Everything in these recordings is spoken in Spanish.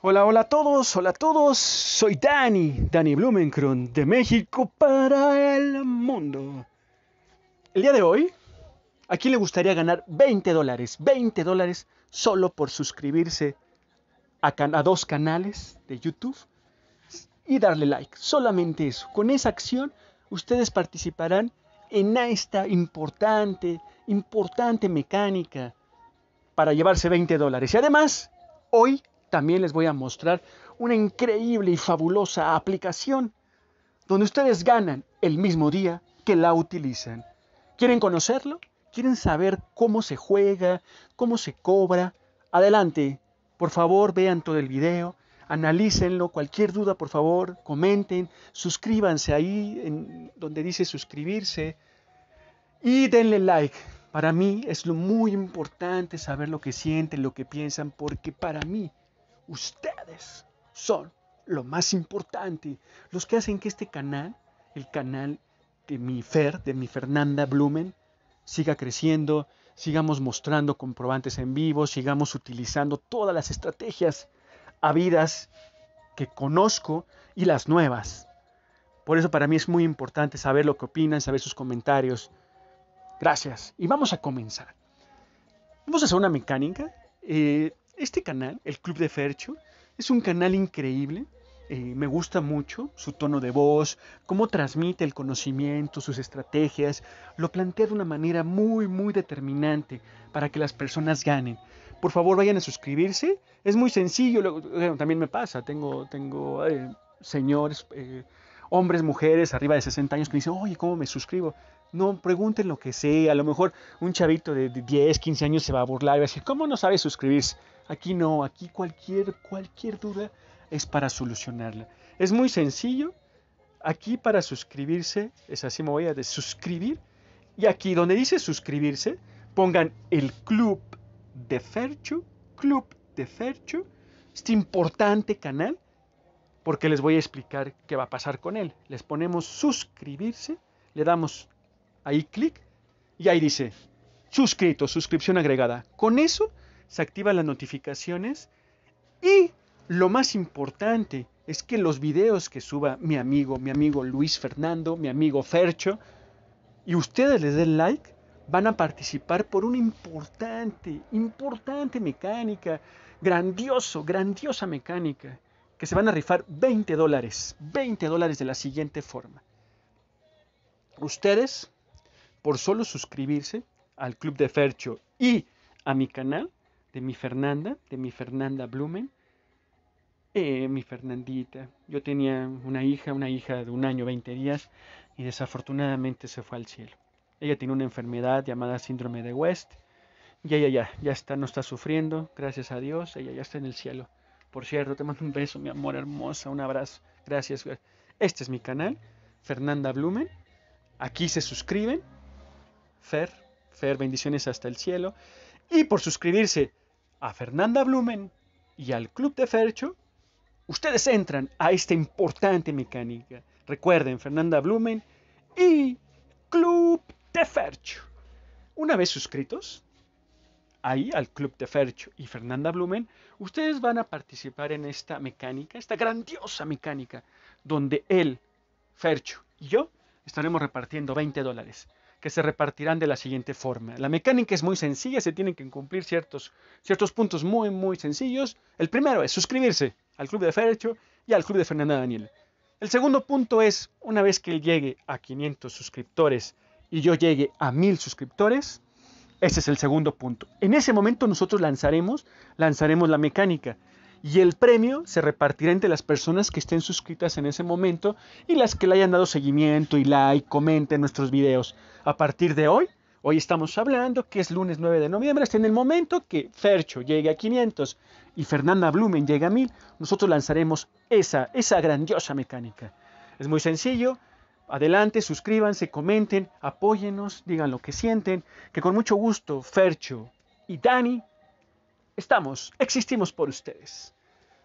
Hola, hola a todos, hola a todos. Soy Dani, Dani Blumenkron, de México para el mundo. El día de hoy, ¿a le gustaría ganar 20 dólares? 20 dólares solo por suscribirse a, a dos canales de YouTube y darle like. Solamente eso. Con esa acción, ustedes participarán en esta importante, importante mecánica para llevarse 20 dólares. Y además, hoy también les voy a mostrar una increíble y fabulosa aplicación donde ustedes ganan el mismo día que la utilizan. ¿Quieren conocerlo? ¿Quieren saber cómo se juega? ¿Cómo se cobra? Adelante, por favor vean todo el video, analícenlo, cualquier duda por favor, comenten, suscríbanse ahí donde dice suscribirse y denle like. Para mí es muy importante saber lo que sienten, lo que piensan, porque para mí Ustedes son lo más importante, los que hacen que este canal, el canal de mi Fer, de mi Fernanda Blumen, siga creciendo, sigamos mostrando comprobantes en vivo, sigamos utilizando todas las estrategias habidas que conozco y las nuevas. Por eso para mí es muy importante saber lo que opinan, saber sus comentarios. Gracias. Y vamos a comenzar. Vamos a hacer una mecánica. Eh, este canal, el Club de Fercho, es un canal increíble. Eh, me gusta mucho su tono de voz, cómo transmite el conocimiento, sus estrategias. Lo plantea de una manera muy, muy determinante para que las personas ganen. Por favor, vayan a suscribirse. Es muy sencillo. también me pasa. Tengo, tengo eh, señores, eh, hombres, mujeres, arriba de 60 años que dicen, oye, ¿cómo me suscribo? No pregunten lo que sea. A lo mejor un chavito de 10, 15 años se va a burlar y va a decir, ¿cómo no sabe suscribirse? Aquí no, aquí cualquier, cualquier duda es para solucionarla. Es muy sencillo. Aquí para suscribirse, es así me voy a de suscribir. Y aquí donde dice suscribirse, pongan el club de Ferchu, club de Ferchu, este importante canal, porque les voy a explicar qué va a pasar con él. Les ponemos suscribirse, le damos Ahí clic y ahí dice suscrito, suscripción agregada. Con eso se activan las notificaciones y lo más importante es que los videos que suba mi amigo, mi amigo Luis Fernando, mi amigo Fercho, y ustedes les den like, van a participar por una importante, importante mecánica, grandioso, grandiosa mecánica, que se van a rifar 20 dólares, 20 dólares de la siguiente forma. Ustedes por solo suscribirse al Club de Fercho y a mi canal de mi Fernanda, de mi Fernanda Blumen. Eh, mi Fernandita, yo tenía una hija, una hija de un año, 20 días, y desafortunadamente se fue al cielo. Ella tiene una enfermedad llamada síndrome de West, y ella ya, ya está, no está sufriendo, gracias a Dios, ella ya está en el cielo. Por cierto, te mando un beso, mi amor hermosa, un abrazo, gracias. Este es mi canal, Fernanda Blumen. Aquí se suscriben, Fer, Fer, bendiciones hasta el cielo, y por suscribirse a Fernanda Blumen y al Club de Fercho, ustedes entran a esta importante mecánica. Recuerden, Fernanda Blumen y Club de Fercho. Una vez suscritos, ahí al Club de Fercho y Fernanda Blumen, ustedes van a participar en esta mecánica, esta grandiosa mecánica, donde él, Fercho y yo estaremos repartiendo 20 dólares que se repartirán de la siguiente forma. La mecánica es muy sencilla, se tienen que cumplir ciertos, ciertos puntos muy, muy sencillos. El primero es suscribirse al Club de Fercho y al Club de Fernanda Daniel. El segundo punto es, una vez que él llegue a 500 suscriptores y yo llegue a 1000 suscriptores, ese es el segundo punto. En ese momento nosotros lanzaremos, lanzaremos la mecánica y el premio se repartirá entre las personas que estén suscritas en ese momento y las que le hayan dado seguimiento y like, comenten nuestros videos. A partir de hoy, hoy estamos hablando que es lunes 9 de noviembre, hasta en el momento que Fercho llegue a 500 y Fernanda Blumen llegue a 1000, nosotros lanzaremos esa, esa grandiosa mecánica. Es muy sencillo, adelante, suscríbanse, comenten, apóyennos, digan lo que sienten, que con mucho gusto Fercho y Dani Estamos, existimos por ustedes.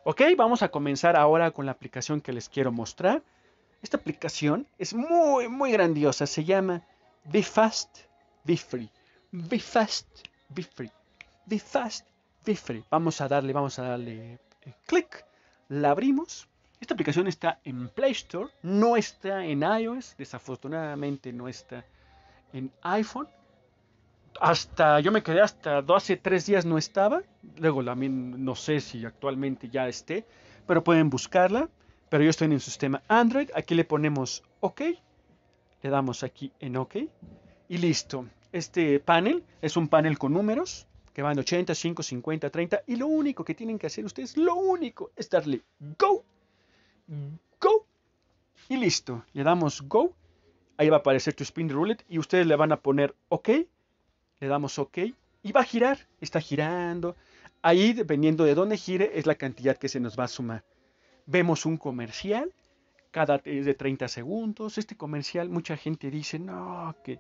Ok, vamos a comenzar ahora con la aplicación que les quiero mostrar. Esta aplicación es muy, muy grandiosa. Se llama the Fast, Be Free. Be Fast, Be Free. Be Fast, Be Free. Vamos a darle, vamos a darle eh, clic. La abrimos. Esta aplicación está en Play Store, no está en iOS, desafortunadamente no está en iPhone hasta yo me quedé hasta hace tres días no estaba. Luego también no sé si actualmente ya esté, pero pueden buscarla. Pero yo estoy en el sistema Android. Aquí le ponemos OK. Le damos aquí en OK. Y listo. Este panel es un panel con números que van 80, 5, 50, 30. Y lo único que tienen que hacer ustedes, lo único, es darle Go. Go. Y listo. Le damos Go. Ahí va a aparecer tu spin roulette y ustedes le van a poner OK le damos OK y va a girar, está girando. Ahí, dependiendo de dónde gire, es la cantidad que se nos va a sumar. Vemos un comercial, cada de 30 segundos. Este comercial, mucha gente dice, no, que,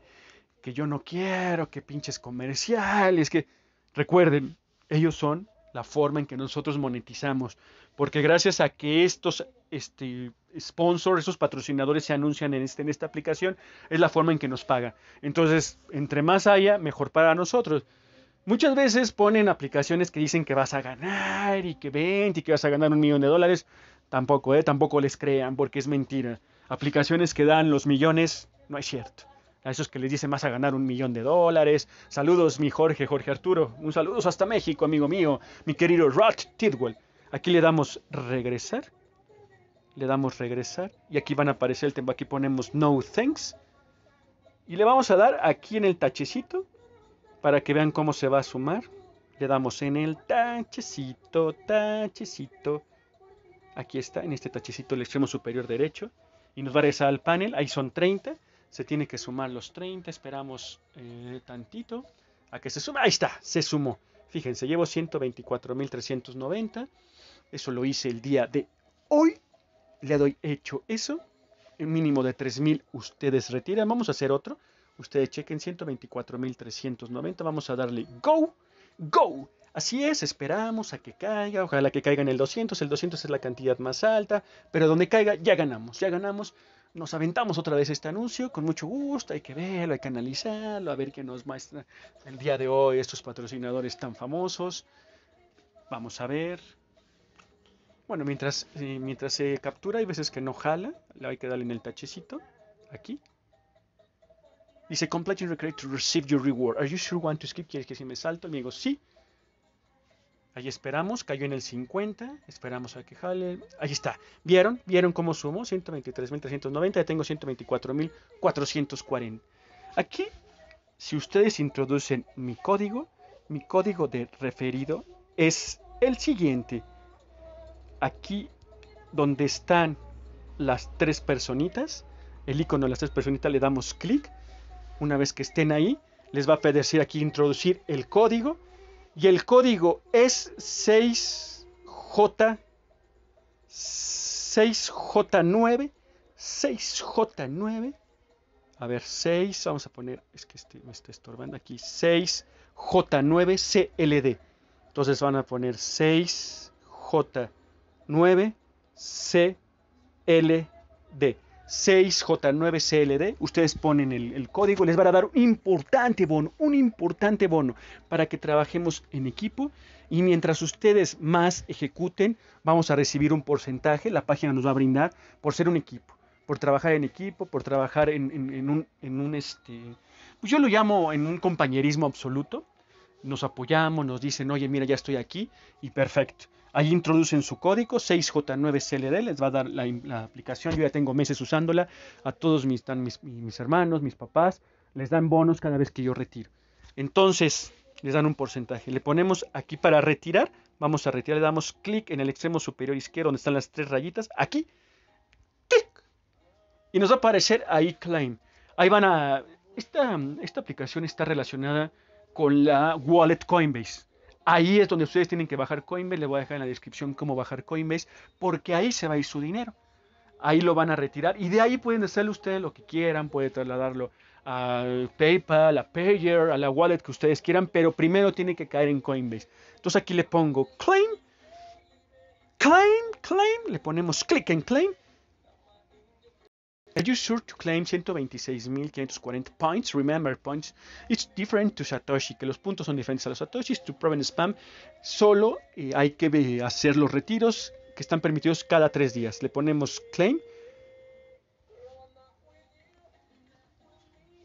que yo no quiero, que pinches comerciales, que recuerden, ellos son la forma en que nosotros monetizamos, porque gracias a que estos este, sponsor, esos patrocinadores se anuncian este, en, esta aplicación, es la forma en que nos paga. Entonces, entre más haya, mejor para nosotros. Muchas veces ponen aplicaciones que dicen que vas a ganar y que ven y que vas a ganar un millón de dólares. Tampoco, ¿eh? Tampoco les crean porque es mentira. Aplicaciones que dan los millones, no es cierto. A esos que les dicen vas a ganar un millón de dólares. Saludos, mi Jorge, Jorge Arturo. Un saludos hasta México, amigo mío, mi querido Rod Tidwell. Aquí le damos regresar le damos regresar y aquí van a aparecer el tema, aquí ponemos no thanks y le vamos a dar aquí en el tachecito para que vean cómo se va a sumar. Le damos en el tachecito, tachecito. Aquí está, en este tachecito el extremo superior derecho. Y nos va a regresar al panel. Ahí son 30. Se tiene que sumar los 30. Esperamos eh, tantito a que se sume. Ahí está, se sumó. Fíjense, llevo 124.390. Eso lo hice el día de hoy le doy hecho eso, el mínimo de 3.000 ustedes retiran, vamos a hacer otro, ustedes chequen 124.390, vamos a darle go, go, Así es, esperamos a que caiga, ojalá que caiga en el 200, el 200 es la cantidad más alta, pero donde caiga ya ganamos, ya ganamos, nos aventamos otra vez este anuncio, con mucho gusto, hay que verlo, hay que analizarlo, a ver qué nos muestra el día de hoy estos patrocinadores tan famosos, vamos a ver, bueno, mientras, eh, mientras se captura hay veces que no jala, Le hay que darle en el tachecito, aquí. Dice, complete your recreate to receive your reward. Are you sure you want to skip? ¿Quieres que si me salto? Me digo, sí. Ahí esperamos, cayó en el 50, esperamos a que jale. Ahí está. ¿Vieron? ¿Vieron cómo sumo? 123.390, ya tengo 124.440. Aquí, si ustedes introducen mi código, mi código de referido es el siguiente aquí donde están las tres personitas, el icono de las tres personitas, le damos clic. Una vez que estén ahí, les va a pedir aquí introducir el código. Y el código es 6J, 6J9, 6J9. A ver, 6, vamos a poner, es que este me está estorbando aquí, 6J9CLD. Entonces van a poner 6J9. 9CLD. 6J9CLD, ustedes ponen el, código, les van a dar un importante bono, un importante bono para que trabajemos en equipo y mientras ustedes más ejecuten, vamos a recibir un porcentaje, la página nos va a brindar por ser un equipo, por trabajar en equipo, por trabajar en, un, este, pues yo lo llamo en un compañerismo absoluto, nos apoyamos, nos dicen, oye, mira, ya estoy aquí y perfecto. Ahí introducen su código 6J9CLD, les va a dar la, aplicación, yo ya tengo meses usándola, a todos mis, mis, hermanos, mis papás, les dan bonos cada vez que yo retiro. Entonces, les dan un porcentaje. Le ponemos aquí para retirar, vamos a retirar, le damos clic en el extremo superior izquierdo donde están las tres rayitas, aquí, clic, y nos va a aparecer ahí Claim. Ahí van a... Esta, esta aplicación está relacionada con la wallet Coinbase. Ahí es donde ustedes tienen que bajar Coinbase. Les voy a dejar en la descripción cómo bajar Coinbase, porque ahí se va a ir su dinero. Ahí lo van a retirar y de ahí pueden hacerle ustedes lo que quieran. Puede trasladarlo a PayPal, a Payer, a la wallet que ustedes quieran, pero primero tiene que caer en Coinbase. Entonces aquí le pongo claim, claim, claim, le ponemos clic en claim Are you sure to claim 126.540 points? Remember, points it's different to Satoshi, que los puntos son diferentes a los Satoshis. To prevent spam, solo eh, hay que eh, hacer los retiros que están permitidos cada tres días. Le ponemos claim.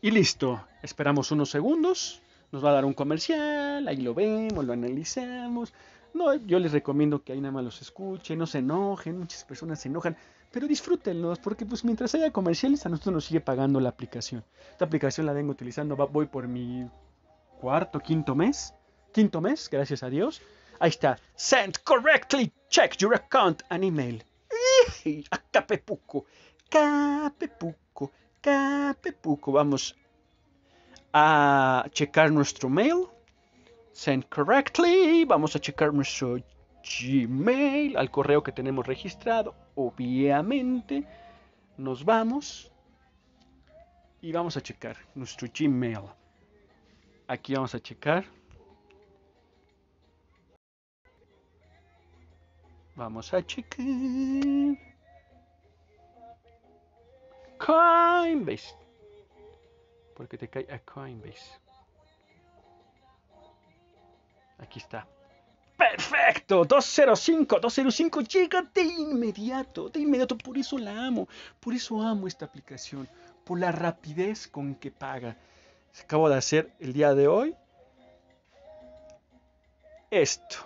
Y listo. Esperamos unos segundos. Nos va a dar un comercial. Ahí lo vemos, lo analizamos. No, yo les recomiendo que ahí nada más los escuchen, no se enojen. Muchas personas se enojan pero disfrútenlos, porque pues mientras haya comerciales a nosotros nos sigue pagando la aplicación. Esta aplicación la vengo utilizando, voy por mi cuarto, quinto mes, quinto mes, gracias a Dios. Ahí está, send correctly, check your account and email. Acapepuco, Capepuco, Capepuco, vamos a checar nuestro mail. Send correctly, vamos a checar nuestro Gmail, al correo que tenemos registrado obviamente nos vamos y vamos a checar nuestro Gmail. Aquí vamos a checar. Vamos a checar. Coinbase. Porque te cae a Coinbase. Aquí está. Perfecto, 205, 205 llega de inmediato, de inmediato, por eso la amo, por eso amo esta aplicación, por la rapidez con que paga. Acabo de hacer el día de hoy esto,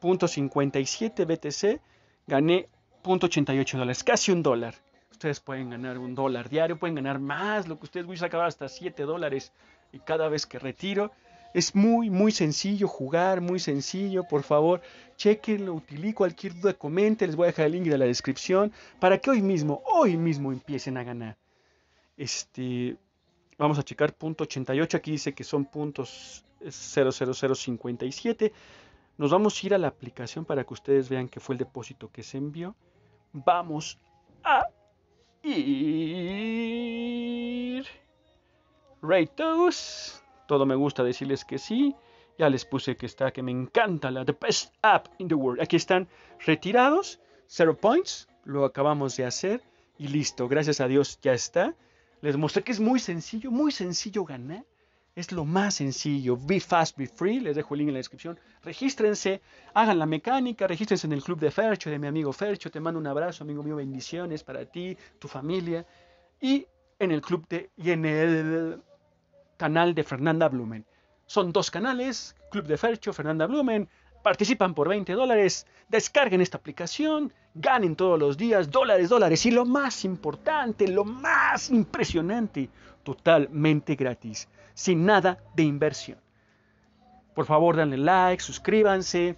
57 BTC, gané 88 dólares, casi un dólar. Ustedes pueden ganar un dólar diario, pueden ganar más, lo que ustedes a acabar hasta 7 dólares y cada vez que retiro es muy, muy sencillo jugar, muy sencillo. Por favor, chequenlo, utilicen cualquier duda, comenten. Les voy a dejar el link de la descripción para que hoy mismo, hoy mismo empiecen a ganar. Este, vamos a checar punto 88. Aquí dice que son puntos 00057. Nos vamos a ir a la aplicación para que ustedes vean que fue el depósito que se envió. Vamos a ir. Ratos todo me gusta decirles que sí. Ya les puse que está, que me encanta la The Best App in the World. Aquí están retirados, zero points, lo acabamos de hacer y listo. Gracias a Dios ya está. Les mostré que es muy sencillo, muy sencillo ganar. Es lo más sencillo. Be fast, be free. Les dejo el link en la descripción. Regístrense, hagan la mecánica, regístrense en el club de Fercho, de mi amigo Fercho. Te mando un abrazo, amigo mío. Bendiciones para ti, tu familia. Y en el club de... Y en el, canal de Fernanda Blumen. Son dos canales, Club de Fercho, Fernanda Blumen. Participan por 20 dólares, descarguen esta aplicación, ganen todos los días dólares, dólares. Y lo más importante, lo más impresionante, totalmente gratis, sin nada de inversión. Por favor, denle like, suscríbanse.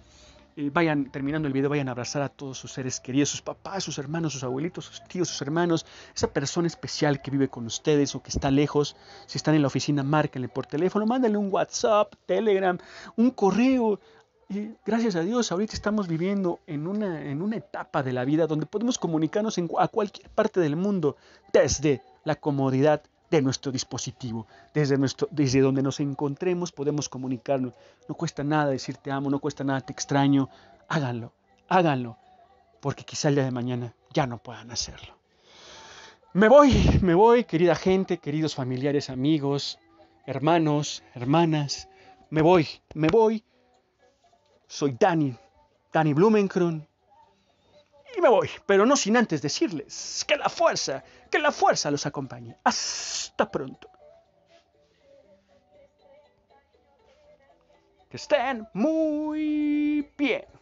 Eh, vayan terminando el video, vayan a abrazar a todos sus seres queridos, sus papás, sus hermanos, sus abuelitos, sus tíos, sus hermanos, esa persona especial que vive con ustedes o que está lejos. Si están en la oficina, márquenle por teléfono, mándenle un WhatsApp, Telegram, un correo. Y gracias a Dios, ahorita estamos viviendo en una, en una etapa de la vida donde podemos comunicarnos a cualquier parte del mundo desde la comodidad de nuestro dispositivo. Desde, nuestro, desde donde nos encontremos podemos comunicarnos. No cuesta nada decir te amo, no cuesta nada te extraño. Háganlo, háganlo, porque quizá el día de mañana ya no puedan hacerlo. Me voy, me voy, querida gente, queridos familiares, amigos, hermanos, hermanas. Me voy, me voy. Soy Dani, Dani Blumenkron y me voy, pero no sin antes decirles que la fuerza, que la fuerza los acompañe. Hasta pronto. Que estén muy bien.